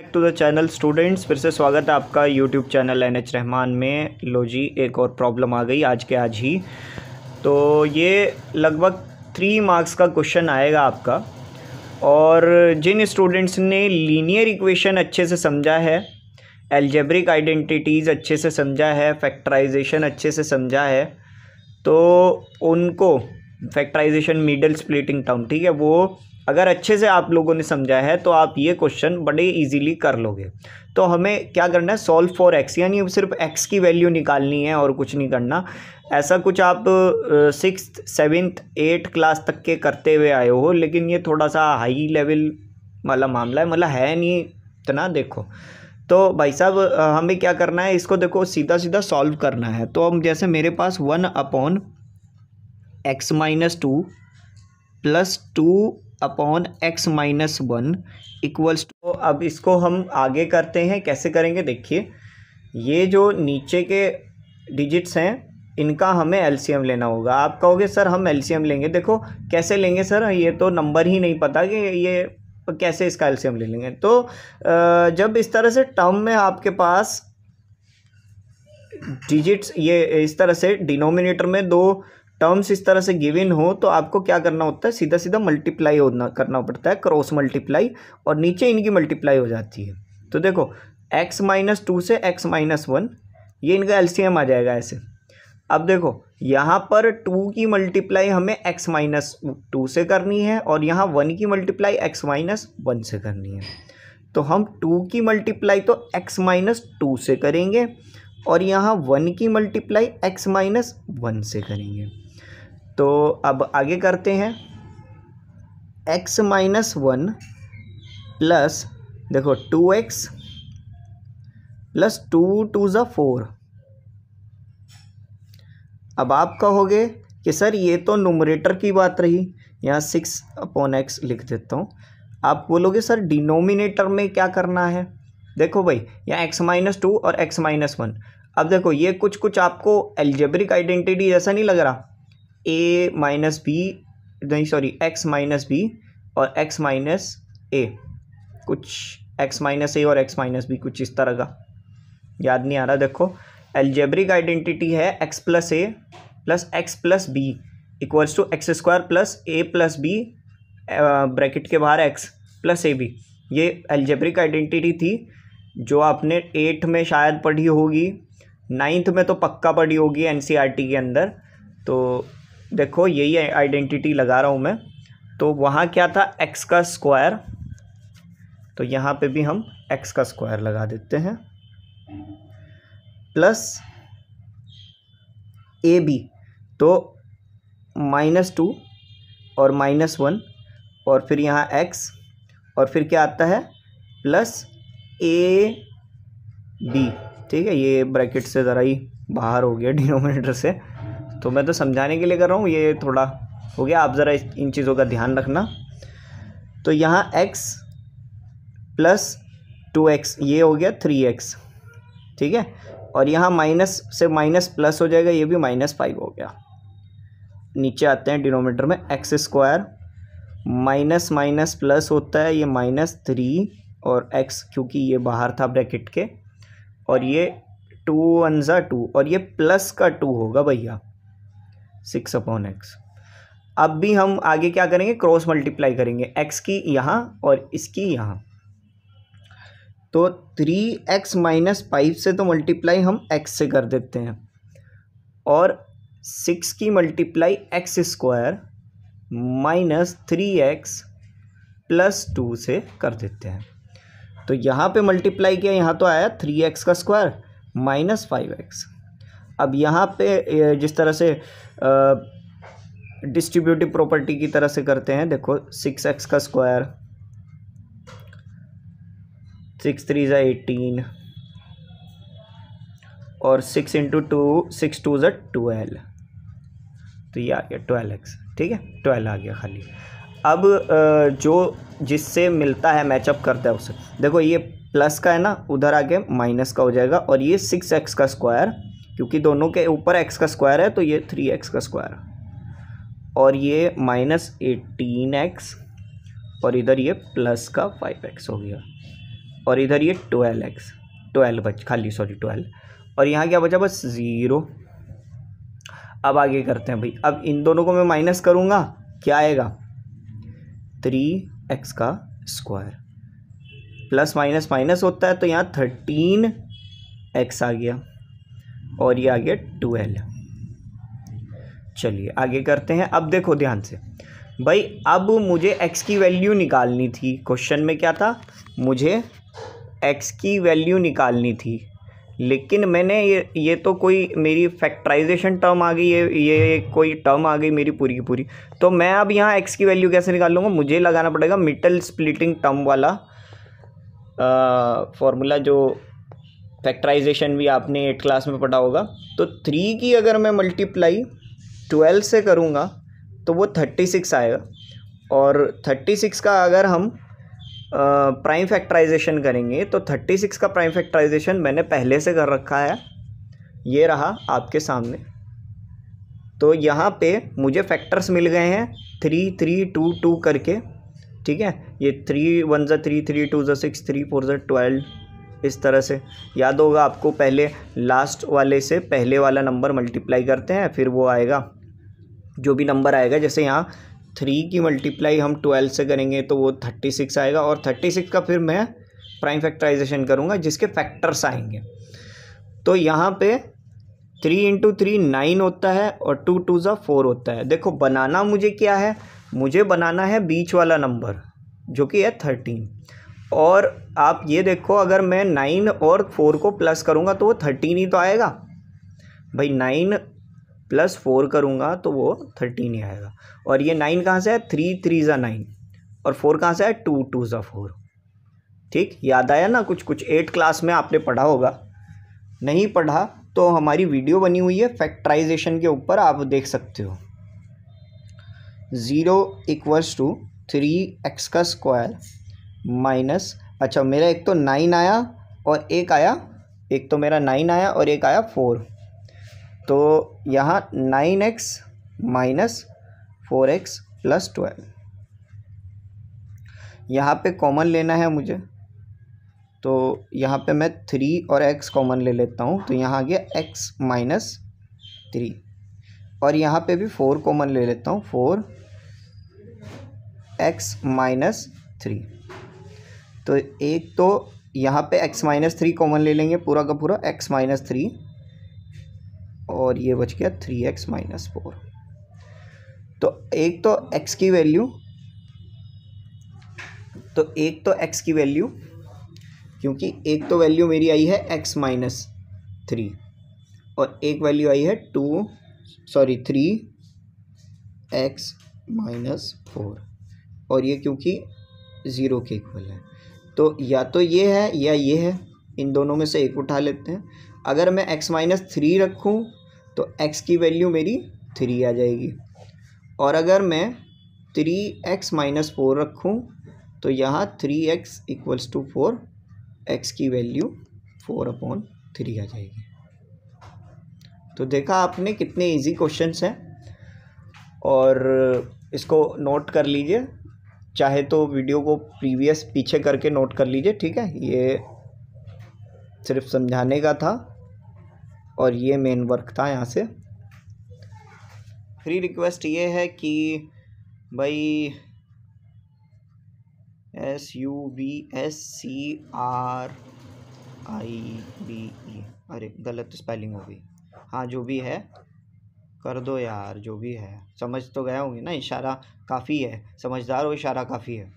back to the channel students फिर से स्वागत है आपका YouTube channel N H Rahman में लो जी एक और प्रॉब्लम आ गई आज के आज ही तो ये लगभग थ्री मार्क्स का क्वेश्चन आएगा आपका और जिन स्टूडेंट्स ने लीनियर इक्वेशन अच्छे से समझा है एल्जेब्रिक आइडेंटिटीज़ अच्छे से समझा है फैक्टराइजेशन अच्छे से समझा है तो उनको फैक्टराइजेशन मिडल स्प्लिटिंग टर्म ठीक है वो अगर अच्छे से आप लोगों ने समझा है तो आप ये क्वेश्चन बड़े इजीली कर लोगे तो हमें क्या करना है सॉल्व फॉर एक्स यानी सिर्फ एक्स की वैल्यू निकालनी है और कुछ नहीं करना ऐसा कुछ आप सिक्स सेवेंथ एट क्लास तक के करते हुए आए हो लेकिन ये थोड़ा सा हाई लेवल वाला मामला है मतलब है नहीं इतना देखो तो भाई साहब हमें क्या करना है इसको देखो सीधा सीधा सॉल्व करना है तो हम जैसे मेरे पास one upon x minus two plus two upon x minus one equals two अब इसको हम आगे करते हैं कैसे करेंगे देखिए ये जो नीचे के डिजिट्स हैं इनका हमें एलसीएम लेना होगा आप कहोगे सर हम एलसीएम लेंगे देखो कैसे लेंगे सर ये तो नंबर ही नहीं पता कि ये कैसे इसका एलसीएम ले लेंगे तो जब इस तरह से टर्म में आपके पास डिजिट्स ये इस तरह से डिनोमिनेटर में दो टर्म्स इस तरह से गिविन हो तो आपको क्या करना होता है सीधा सीधा मल्टीप्लाई होना करना पड़ता है क्रॉस मल्टीप्लाई और नीचे इनकी मल्टीप्लाई हो जाती है तो देखो एक्स माइनस टू से एक्स माइनस वन ये इनका एलसीएम आ जाएगा ऐसे अब देखो यहाँ पर टू की मल्टीप्लाई हमें एक्स माइनस टू से करनी है और यहाँ वन की मल्टीप्लाई एक्स माइनस वन से करनी है तो हम टू की मल्टीप्लाई तो एक्स माइनस टू से करेंगे और यहाँ वन की मल्टीप्लाई एक्स माइनस वन से करेंगे तो अब आगे करते हैं एक्स माइनस वन प्लस देखो two x plus two two ज़ा फोर अब आप कहोगे कि सर ये तो नोमरेटर की बात रही यहाँ सिक्स अपॉन एक्स लिख देता हूँ आप बोलोगे सर डिनोमिनेटर में क्या करना है देखो भाई यहाँ एक्स माइनस टू और एक्स माइनस वन अब देखो ये कुछ कुछ आपको एल्जेब्रिक आइडेंटिटी जैसा नहीं लग रहा ए माइनस बी नहीं सॉरी एक्स माइनस बी और एक्स माइनस ए कुछ एक्स माइनस ए और एक्स माइनस बी कुछ इस तरह का याद नहीं आ रहा देखो एल्जेब्रिक आइडेंटिटी है x plus a plus x plus b equals to x square plus a plus b bracket के बाहर एक्स प्लस ए बी ये एल्जेब्रिक आइडेंटिटी थी जो आपने एट में शायद पढ़ी होगी नाइन्थ में तो पक्का पढ़ी होगी एन e के अंदर तो देखो यही आइडेंटिटी लगा रहा हूँ मैं तो वहाँ क्या था एक्स का स्क्वायर तो यहाँ पे भी हम एक्स का स्क्वायर लगा देते हैं प्लस ए बी तो माइनस टू और माइनस वन और फिर यहाँ एक्स और फिर क्या आता है प्लस ए बी ठीक है ये ब्रैकेट से ज़रा ही बाहर हो गया डिनोमिनेटर से तो मैं तो समझाने के लिए कर रहा हूँ ये थोड़ा हो गया आप ज़रा इन चीज़ों का ध्यान रखना तो यहाँ x प्लस टू एक्स ये हो गया थ्री एक्स ठीक है और यहाँ माइनस से माइनस प्लस हो जाएगा ये भी माइनस फाइव हो गया नीचे आते हैं डिनोमीटर में x square minus minus plus होता है ये माइनस थ्री और एक्स क्योंकि ये बाहर था ब्रैकेट के और ये टू वन ज़ा टू और ये प्लस का टू होगा भैया सिक्स अपॉन एक्स अब भी हम आगे क्या करेंगे क्रॉस मल्टीप्लाई करेंगे एक्स की यहाँ और इसकी यहाँ तो थ्री एक्स माइनस फाइव से तो मल्टीप्लाई हम एक्स से कर देते हैं और सिक्स की multiply x square minus three x plus two से कर देते हैं तो यहाँ पे मल्टीप्लाई किया यहाँ तो आया थ्री एक्स का स्क्वायर माइनस फाइव एक्स अब यहाँ पे जिस तरह से डिस्ट्रीब्यूटिव प्रॉपर्टी की तरह से करते हैं देखो सिक्स एक्स का स्क्वायर सिक्स थ्री ज़ा एटीन और six into two six two ज़ा ट्वेल्व तो ये आ गया ट्वेल्व एक्स ठीक है ट्वेल्व आ गया खाली अब जो जिससे मिलता है मैचअप करता है उसे देखो ये प्लस का है ना उधर आके माइनस का हो जाएगा और ये सिक्स एक्स का स्क्वायर क्योंकि दोनों के ऊपर एक्स का स्क्वायर है तो ये थ्री एक्स का स्क्वायर और ये माइनस एटीन एक्स और इधर ये प्लस का फाइव एक्स हो गया और इधर ये ट्वेल्व एक्स ट्वेल्व बच खाली सॉरी ट्वेल्व और यहाँ क्या बचा बस ज़ीरो अब आगे करते हैं भाई अब इन दोनों को मैं माइनस करूँगा क्या आएगा थ्री एक्स का स्क्वायर प्लस माइनस माइनस होता है तो यहाँ थर्टीन एक्स आ गया और ये आ गया ट्वेल्व चलिए आगे करते हैं अब देखो ध्यान से भाई अब मुझे एक्स की वैल्यू निकालनी थी क्वेश्चन में क्या था मुझे एक्स की वैल्यू निकालनी थी लेकिन मैंने ये ये तो कोई मेरी फैक्टराइजेशन टर्म आ गई ये ये कोई टर्म आ गई मेरी पूरी की पूरी तो मैं अब यहाँ एक्स की वैल्यू कैसे निकाल लूँगा मुझे लगाना पड़ेगा मिटल स्प्लिटिंग टर्म वाला फॉर्मूला जो फैक्टराइजेशन भी आपने एट क्लास में पढ़ा होगा तो थ्री की अगर मैं मल्टीप्लाई ट्वेल्व से करूँगा तो वो थर्टी सिक्स आएगा और थर्टी सिक्स का अगर हम प्राइम फैक्टराइजेशन करेंगे तो थर्टी सिक्स का प्राइम फैक्टराइजेशन मैंने पहले से कर रखा है ये रहा आपके सामने तो यहाँ पे मुझे फैक्टर्स मिल गए हैं थ्री थ्री टू टू करके ठीक है ये थ्री वन ज़ा थ्री थ्री टू ज़ा सिक्स थ्री फोर ज़ा ट्वेल्व इस तरह से याद होगा आपको पहले लास्ट वाले से पहले वाला नंबर मल्टीप्लाई करते हैं फिर वो आएगा जो भी नंबर आएगा जैसे यहाँ थ्री की मल्टीप्लाई हम ट्वेल्व से करेंगे तो वो थर्टी सिक्स आएगा और थर्टी सिक्स का फिर मैं प्राइम फैक्टराइजेशन करूँगा जिसके फैक्टर्स आएंगे तो यहाँ पे थ्री इंटू थ्री नाइन होता है और टू टू ज़ा फोर होता है देखो बनाना मुझे क्या है मुझे बनाना है बीच वाला नंबर जो कि है थर्टीन और आप ये देखो अगर मैं नाइन और फोर को प्लस करूँगा तो वो थर्टीन ही तो आएगा भाई नाइन प्लस फोर करूँगा तो वो थर्टीन ही आएगा और ये नाइन कहाँ से है थ्री थ्री ज़ा नाइन और फोर कहाँ से है टू टू ज़ा फोर ठीक याद आया ना कुछ कुछ एट क्लास में आपने पढ़ा होगा नहीं पढ़ा तो हमारी वीडियो बनी हुई है फैक्ट्राइजेशन के ऊपर आप देख सकते हो zero equals to three x का स्क्वायर माइनस अच्छा मेरा एक तो नाइन आया और एक आया एक तो मेरा नाइन आया और एक आया फोर तो यहाँ nine x minus four x plus twelve यहाँ पर कॉमन लेना है मुझे तो यहाँ पे मैं थ्री और एक्स कॉमन ले लेता हूँ तो यहाँ आ गया एक्स माइनस थ्री और यहाँ पे भी फोर कॉमन ले लेता हूँ फोर एक्स माइनस थ्री तो एक तो यहाँ पे x माइनस थ्री कॉमन ले लेंगे पूरा का पूरा x माइनस थ्री और ये बच गया थ्री एक्स माइनस फोर तो एक तो x की वैल्यू तो एक तो x की वैल्यू क्योंकि एक तो वैल्यू मेरी आई है x माइनस थ्री और एक वैल्यू आई है two sorry three x minus four और ये क्योंकि ज़ीरो के इक्वल है तो या तो ये है या ये है इन दोनों में से एक उठा लेते हैं अगर मैं x माइनस थ्री रखूँ तो x की वैल्यू मेरी थ्री आ जाएगी और अगर मैं थ्री एक्स माइनस फोर रखूँ तो यहाँ three x equals to four x की वैल्यू फोर अपॉन थ्री आ जाएगी तो देखा आपने कितने इजी क्वेश्चंस हैं और इसको नोट कर लीजिए चाहे तो वीडियो को प्रीवियस पीछे करके नोट कर लीजिए ठीक है ये सिर्फ समझाने का था और ये मेन वर्क था यहाँ से फ्री रिक्वेस्ट ये है कि भाई S U B S C R I B E अरे गलत स्पेलिंग हो गई हाँ जो भी है कर दो यार जो भी है समझ तो गया होंगे ना इशारा काफ़ी है समझदार हो इशारा काफ़ी है